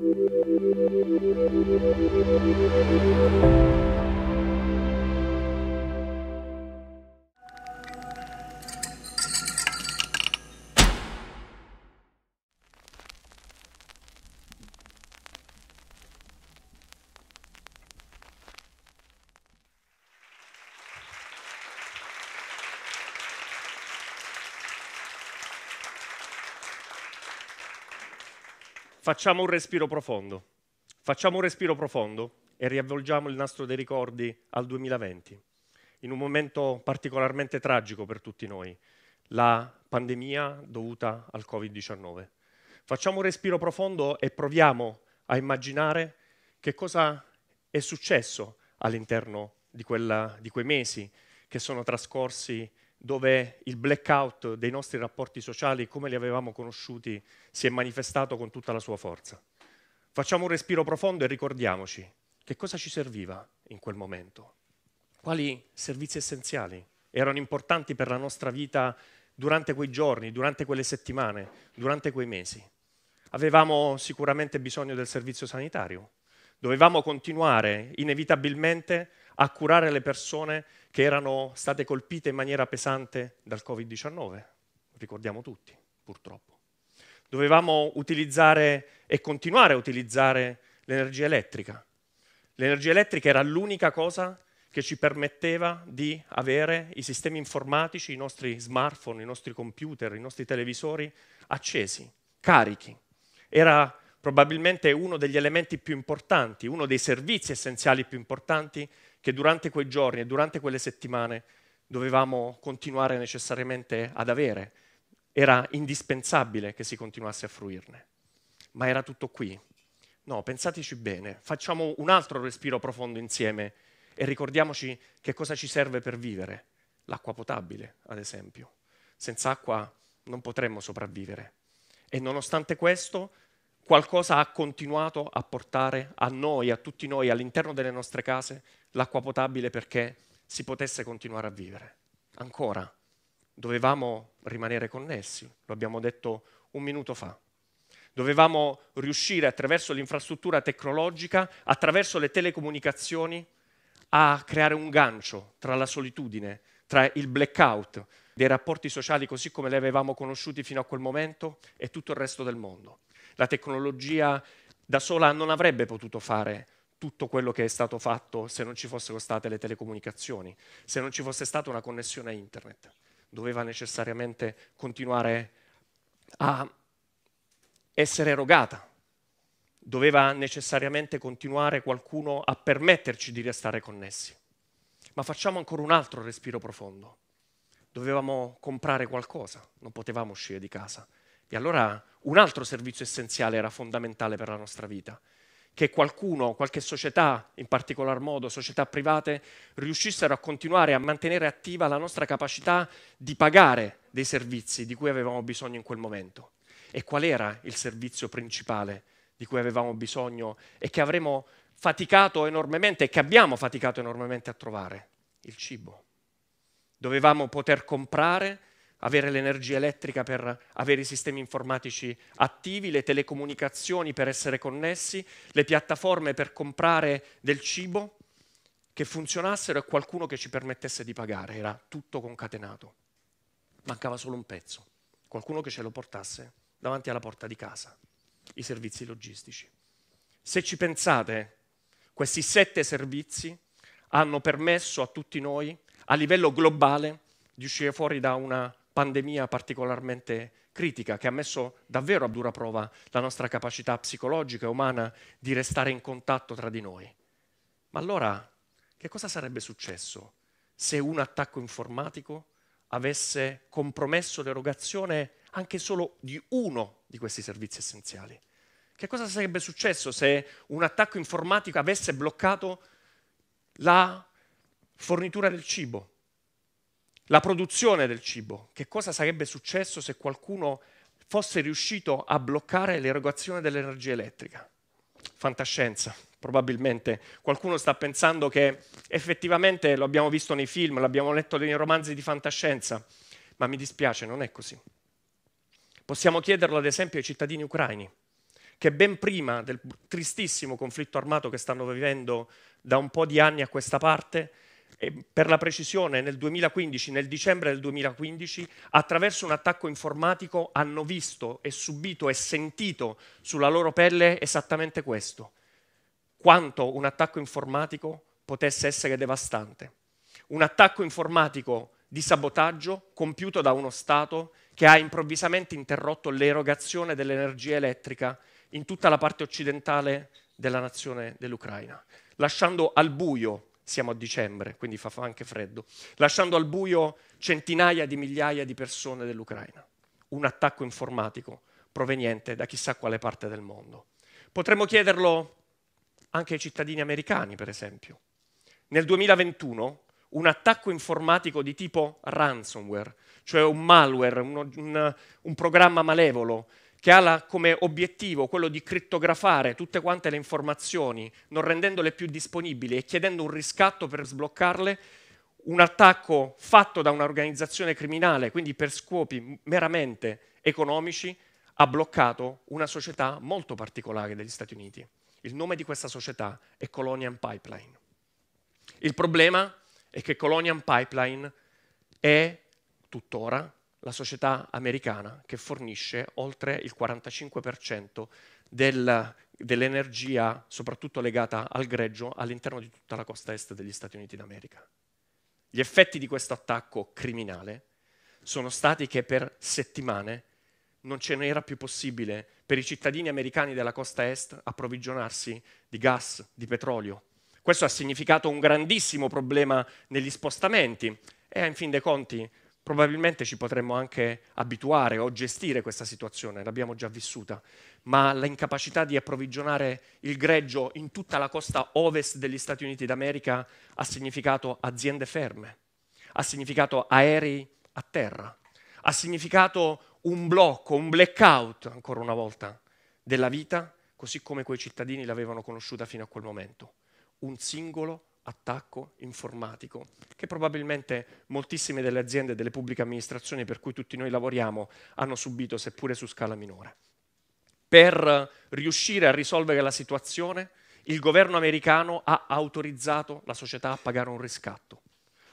Thank you. Facciamo un respiro profondo, facciamo un respiro profondo e riavvolgiamo il nastro dei ricordi al 2020, in un momento particolarmente tragico per tutti noi, la pandemia dovuta al Covid-19. Facciamo un respiro profondo e proviamo a immaginare che cosa è successo all'interno di, quella, di quei mesi che sono trascorsi dove il blackout dei nostri rapporti sociali, come li avevamo conosciuti, si è manifestato con tutta la sua forza. Facciamo un respiro profondo e ricordiamoci che cosa ci serviva in quel momento, quali servizi essenziali erano importanti per la nostra vita durante quei giorni, durante quelle settimane, durante quei mesi. Avevamo sicuramente bisogno del servizio sanitario, dovevamo continuare inevitabilmente a curare le persone che erano state colpite in maniera pesante dal Covid-19, ricordiamo tutti, purtroppo. Dovevamo utilizzare e continuare a utilizzare l'energia elettrica. L'energia elettrica era l'unica cosa che ci permetteva di avere i sistemi informatici, i nostri smartphone, i nostri computer, i nostri televisori accesi, carichi. Era probabilmente uno degli elementi più importanti, uno dei servizi essenziali più importanti che durante quei giorni e durante quelle settimane dovevamo continuare necessariamente ad avere. Era indispensabile che si continuasse a fruirne. Ma era tutto qui. No, pensateci bene, facciamo un altro respiro profondo insieme e ricordiamoci che cosa ci serve per vivere. L'acqua potabile, ad esempio. Senza acqua non potremmo sopravvivere. E nonostante questo, qualcosa ha continuato a portare a noi, a tutti noi, all'interno delle nostre case, l'acqua potabile perché si potesse continuare a vivere. Ancora, dovevamo rimanere connessi, lo abbiamo detto un minuto fa. Dovevamo riuscire attraverso l'infrastruttura tecnologica, attraverso le telecomunicazioni, a creare un gancio tra la solitudine, tra il blackout dei rapporti sociali così come li avevamo conosciuti fino a quel momento e tutto il resto del mondo. La tecnologia da sola non avrebbe potuto fare tutto quello che è stato fatto se non ci fossero state le telecomunicazioni, se non ci fosse stata una connessione a internet. Doveva necessariamente continuare a essere erogata, doveva necessariamente continuare qualcuno a permetterci di restare connessi. Ma facciamo ancora un altro respiro profondo. Dovevamo comprare qualcosa, non potevamo uscire di casa. E allora un altro servizio essenziale era fondamentale per la nostra vita, che qualcuno, qualche società, in particolar modo società private, riuscissero a continuare a mantenere attiva la nostra capacità di pagare dei servizi di cui avevamo bisogno in quel momento. E qual era il servizio principale di cui avevamo bisogno e che avremmo faticato enormemente e che abbiamo faticato enormemente a trovare? Il cibo. Dovevamo poter comprare avere l'energia elettrica per avere i sistemi informatici attivi, le telecomunicazioni per essere connessi, le piattaforme per comprare del cibo che funzionassero e qualcuno che ci permettesse di pagare. Era tutto concatenato. Mancava solo un pezzo, qualcuno che ce lo portasse davanti alla porta di casa, i servizi logistici. Se ci pensate, questi sette servizi hanno permesso a tutti noi, a livello globale, di uscire fuori da una pandemia particolarmente critica che ha messo davvero a dura prova la nostra capacità psicologica e umana di restare in contatto tra di noi. Ma allora, che cosa sarebbe successo se un attacco informatico avesse compromesso l'erogazione anche solo di uno di questi servizi essenziali? Che cosa sarebbe successo se un attacco informatico avesse bloccato la fornitura del cibo, la produzione del cibo. Che cosa sarebbe successo se qualcuno fosse riuscito a bloccare l'erogazione dell'energia elettrica? Fantascienza, probabilmente. Qualcuno sta pensando che effettivamente lo abbiamo visto nei film, l'abbiamo letto nei romanzi di fantascienza, ma mi dispiace, non è così. Possiamo chiederlo ad esempio ai cittadini ucraini, che ben prima del tristissimo conflitto armato che stanno vivendo da un po' di anni a questa parte, per la precisione nel 2015, nel dicembre del 2015, attraverso un attacco informatico hanno visto e subito e sentito sulla loro pelle esattamente questo, quanto un attacco informatico potesse essere devastante. Un attacco informatico di sabotaggio compiuto da uno Stato che ha improvvisamente interrotto l'erogazione dell'energia elettrica in tutta la parte occidentale della nazione dell'Ucraina, lasciando al buio siamo a dicembre, quindi fa anche freddo, lasciando al buio centinaia di migliaia di persone dell'Ucraina. Un attacco informatico proveniente da chissà quale parte del mondo. Potremmo chiederlo anche ai cittadini americani, per esempio. Nel 2021 un attacco informatico di tipo ransomware, cioè un malware, un, un, un programma malevolo, che ha la, come obiettivo quello di crittografare tutte quante le informazioni, non rendendole più disponibili e chiedendo un riscatto per sbloccarle, un attacco fatto da un'organizzazione criminale, quindi per scopi meramente economici, ha bloccato una società molto particolare degli Stati Uniti. Il nome di questa società è Colonial Pipeline. Il problema è che Colonial Pipeline è tuttora la società americana che fornisce oltre il 45% del, dell'energia, soprattutto legata al greggio, all'interno di tutta la costa est degli Stati Uniti d'America. Gli effetti di questo attacco criminale sono stati che per settimane non ce n'era più possibile per i cittadini americani della costa est approvvigionarsi di gas, di petrolio. Questo ha significato un grandissimo problema negli spostamenti e in fin dei conti Probabilmente ci potremmo anche abituare o gestire questa situazione, l'abbiamo già vissuta, ma l'incapacità di approvvigionare il greggio in tutta la costa ovest degli Stati Uniti d'America ha significato aziende ferme, ha significato aerei a terra, ha significato un blocco, un blackout, ancora una volta, della vita, così come quei cittadini l'avevano conosciuta fino a quel momento. Un singolo attacco informatico che probabilmente moltissime delle aziende e delle pubbliche amministrazioni per cui tutti noi lavoriamo hanno subito, seppure su scala minore. Per riuscire a risolvere la situazione, il governo americano ha autorizzato la società a pagare un riscatto.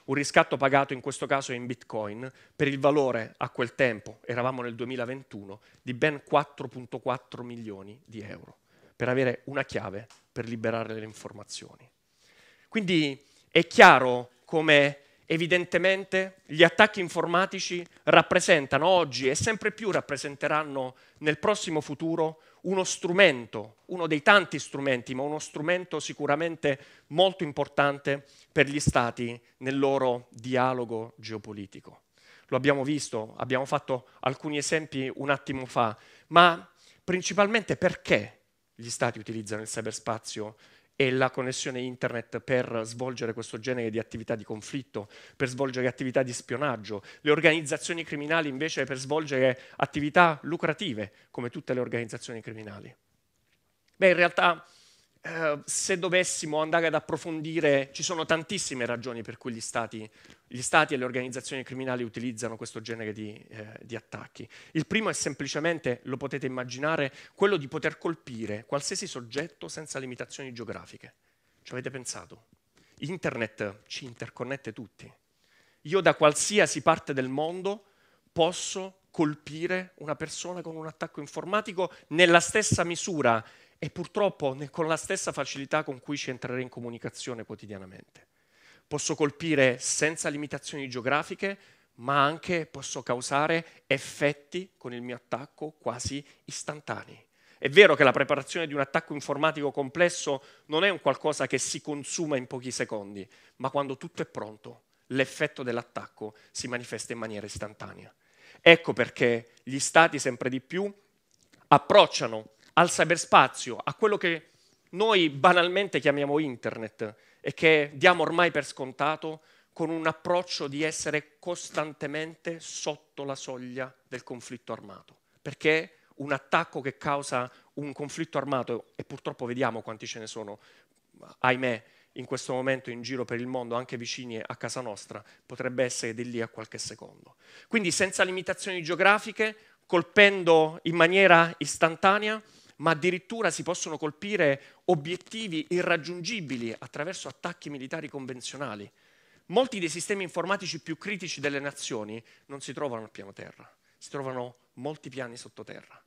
Un riscatto pagato in questo caso in bitcoin per il valore a quel tempo, eravamo nel 2021, di ben 4.4 milioni di euro per avere una chiave per liberare le informazioni. Quindi è chiaro come evidentemente gli attacchi informatici rappresentano oggi e sempre più rappresenteranno nel prossimo futuro uno strumento, uno dei tanti strumenti, ma uno strumento sicuramente molto importante per gli Stati nel loro dialogo geopolitico. Lo abbiamo visto, abbiamo fatto alcuni esempi un attimo fa, ma principalmente perché gli Stati utilizzano il cyberspazio e la connessione internet per svolgere questo genere di attività di conflitto, per svolgere attività di spionaggio, le organizzazioni criminali invece per svolgere attività lucrative, come tutte le organizzazioni criminali. Beh, in realtà Ehm, se dovessimo andare ad approfondire, ci sono tantissime ragioni per cui gli stati, gli stati e le organizzazioni criminali utilizzano questo genere di, eh, di attacchi. Il primo è semplicemente, lo potete immaginare, quello di poter colpire qualsiasi soggetto senza limitazioni geografiche. Ci avete pensato? Internet ci interconnette tutti. Io da qualsiasi parte del mondo posso colpire una persona con un attacco informatico nella stessa misura e purtroppo con la stessa facilità con cui ci entrerei in comunicazione quotidianamente. Posso colpire senza limitazioni geografiche, ma anche posso causare effetti con il mio attacco quasi istantanei. È vero che la preparazione di un attacco informatico complesso non è un qualcosa che si consuma in pochi secondi, ma quando tutto è pronto, l'effetto dell'attacco si manifesta in maniera istantanea. Ecco perché gli stati sempre di più approcciano al cyberspazio, a quello che noi banalmente chiamiamo internet e che diamo ormai per scontato con un approccio di essere costantemente sotto la soglia del conflitto armato, perché un attacco che causa un conflitto armato, e purtroppo vediamo quanti ce ne sono, ahimè, in questo momento in giro per il mondo, anche vicini a casa nostra, potrebbe essere di lì a qualche secondo. Quindi senza limitazioni geografiche, colpendo in maniera istantanea, ma addirittura si possono colpire obiettivi irraggiungibili attraverso attacchi militari convenzionali. Molti dei sistemi informatici più critici delle nazioni non si trovano al piano terra, si trovano molti piani sottoterra.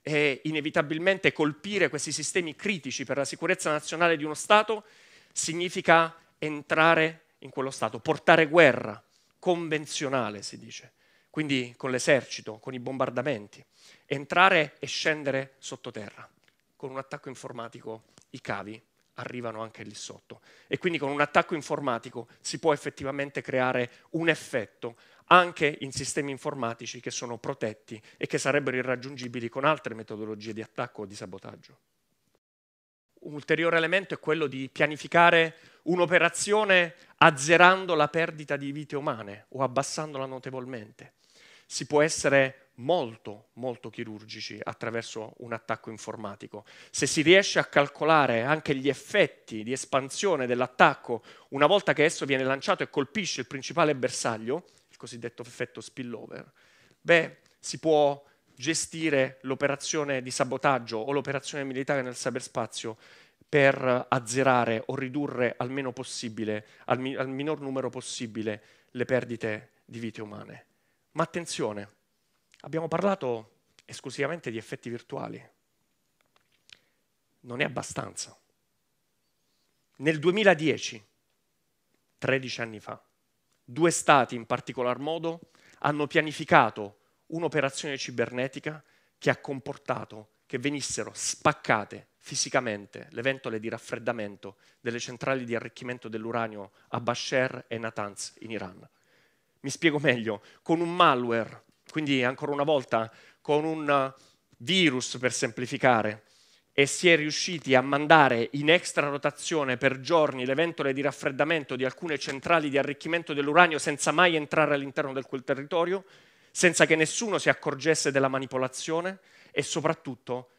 E inevitabilmente colpire questi sistemi critici per la sicurezza nazionale di uno Stato significa entrare in quello Stato, portare guerra convenzionale, si dice, quindi con l'esercito, con i bombardamenti entrare e scendere sottoterra. Con un attacco informatico i cavi arrivano anche lì sotto e quindi con un attacco informatico si può effettivamente creare un effetto anche in sistemi informatici che sono protetti e che sarebbero irraggiungibili con altre metodologie di attacco o di sabotaggio. Un ulteriore elemento è quello di pianificare un'operazione azzerando la perdita di vite umane o abbassandola notevolmente. Si può essere molto, molto chirurgici attraverso un attacco informatico. Se si riesce a calcolare anche gli effetti di espansione dell'attacco una volta che esso viene lanciato e colpisce il principale bersaglio, il cosiddetto effetto spillover, beh, si può gestire l'operazione di sabotaggio o l'operazione militare nel cyberspazio per azzerare o ridurre al meno possibile, al, mi- al minor numero possibile, le perdite di vite umane. Ma attenzione, Abbiamo parlato esclusivamente di effetti virtuali. Non è abbastanza. Nel 2010, 13 anni fa, due stati in particolar modo hanno pianificato un'operazione cibernetica che ha comportato che venissero spaccate fisicamente le ventole di raffreddamento delle centrali di arricchimento dell'uranio a Bashar e Natanz in Iran. Mi spiego meglio, con un malware quindi ancora una volta con un virus per semplificare, e si è riusciti a mandare in extra rotazione per giorni le ventole di raffreddamento di alcune centrali di arricchimento dell'uranio senza mai entrare all'interno di quel territorio, senza che nessuno si accorgesse della manipolazione e soprattutto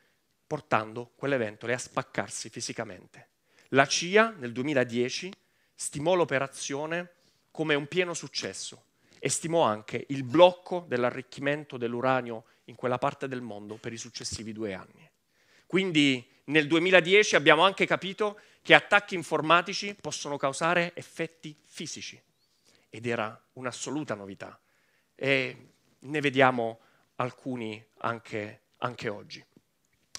portando quelle ventole a spaccarsi fisicamente. La CIA nel 2010 stimò l'operazione come un pieno successo e stimò anche il blocco dell'arricchimento dell'uranio in quella parte del mondo per i successivi due anni. Quindi nel 2010 abbiamo anche capito che attacchi informatici possono causare effetti fisici ed era un'assoluta novità e ne vediamo alcuni anche, anche oggi.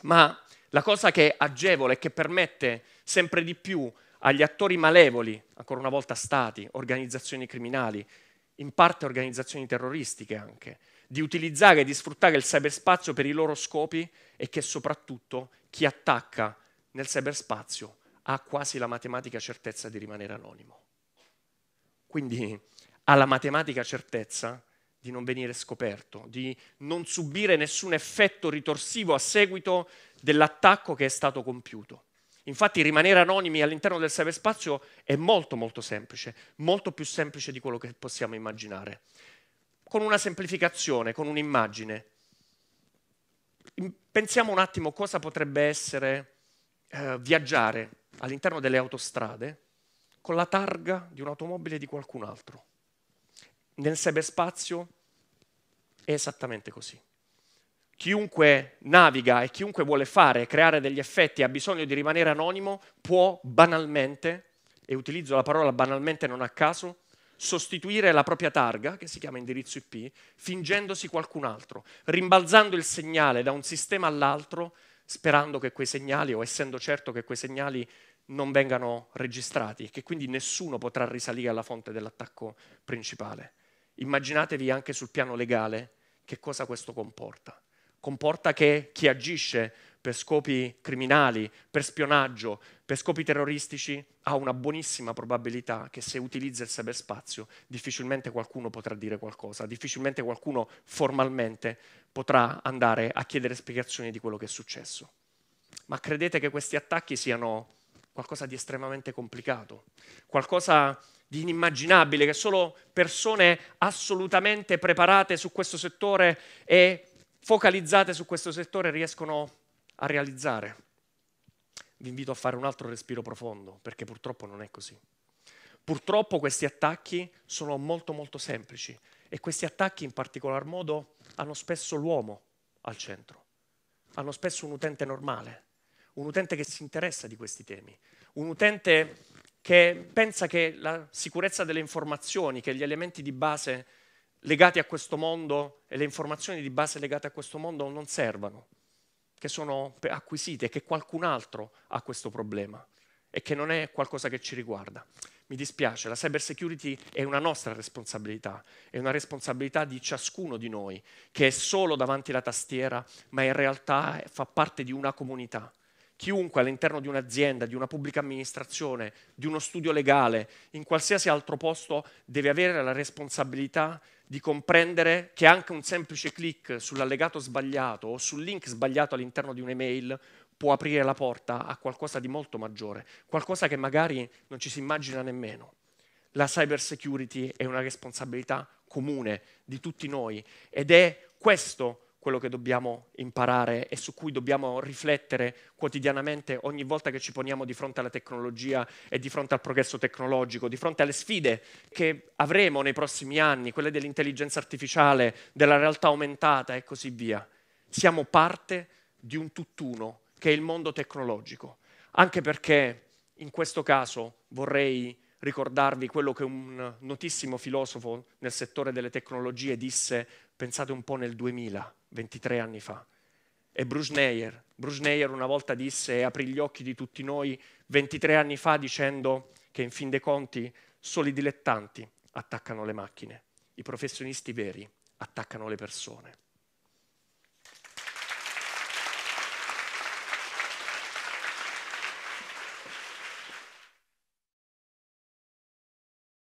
Ma la cosa che agevole e che permette sempre di più agli attori malevoli, ancora una volta stati, organizzazioni criminali, in parte organizzazioni terroristiche anche, di utilizzare e di sfruttare il cyberspazio per i loro scopi e che soprattutto chi attacca nel cyberspazio ha quasi la matematica certezza di rimanere anonimo. Quindi ha la matematica certezza di non venire scoperto, di non subire nessun effetto ritorsivo a seguito dell'attacco che è stato compiuto. Infatti rimanere anonimi all'interno del cyberspazio è molto molto semplice, molto più semplice di quello che possiamo immaginare. Con una semplificazione, con un'immagine. Pensiamo un attimo cosa potrebbe essere eh, viaggiare all'interno delle autostrade con la targa di un'automobile di qualcun altro. Nel cyberspazio è esattamente così. Chiunque naviga e chiunque vuole fare, creare degli effetti, ha bisogno di rimanere anonimo, può banalmente, e utilizzo la parola banalmente non a caso, sostituire la propria targa, che si chiama indirizzo IP, fingendosi qualcun altro, rimbalzando il segnale da un sistema all'altro, sperando che quei segnali, o essendo certo che quei segnali non vengano registrati, e che quindi nessuno potrà risalire alla fonte dell'attacco principale. Immaginatevi anche sul piano legale che cosa questo comporta comporta che chi agisce per scopi criminali, per spionaggio, per scopi terroristici, ha una buonissima probabilità che se utilizza il cyberspazio difficilmente qualcuno potrà dire qualcosa, difficilmente qualcuno formalmente potrà andare a chiedere spiegazioni di quello che è successo. Ma credete che questi attacchi siano qualcosa di estremamente complicato, qualcosa di inimmaginabile, che solo persone assolutamente preparate su questo settore e focalizzate su questo settore riescono a realizzare. Vi invito a fare un altro respiro profondo, perché purtroppo non è così. Purtroppo questi attacchi sono molto molto semplici e questi attacchi in particolar modo hanno spesso l'uomo al centro, hanno spesso un utente normale, un utente che si interessa di questi temi, un utente che pensa che la sicurezza delle informazioni, che gli elementi di base legati a questo mondo e le informazioni di base legate a questo mondo non servano, che sono acquisite, che qualcun altro ha questo problema e che non è qualcosa che ci riguarda. Mi dispiace, la cyber security è una nostra responsabilità, è una responsabilità di ciascuno di noi che è solo davanti alla tastiera, ma in realtà fa parte di una comunità. Chiunque all'interno di un'azienda, di una pubblica amministrazione, di uno studio legale, in qualsiasi altro posto, deve avere la responsabilità di di comprendere che anche un semplice clic sull'allegato sbagliato o sul link sbagliato all'interno di un'email può aprire la porta a qualcosa di molto maggiore, qualcosa che magari non ci si immagina nemmeno. La cyber security è una responsabilità comune di tutti noi ed è questo quello che dobbiamo imparare e su cui dobbiamo riflettere quotidianamente ogni volta che ci poniamo di fronte alla tecnologia e di fronte al progresso tecnologico, di fronte alle sfide che avremo nei prossimi anni, quelle dell'intelligenza artificiale, della realtà aumentata e così via. Siamo parte di un tutt'uno che è il mondo tecnologico, anche perché in questo caso vorrei ricordarvi quello che un notissimo filosofo nel settore delle tecnologie disse, pensate un po' nel 2000 23 anni fa. E Bruce Neyer una volta disse, e aprì gli occhi di tutti noi 23 anni fa dicendo che in fin dei conti solo i dilettanti attaccano le macchine, i professionisti veri attaccano le persone.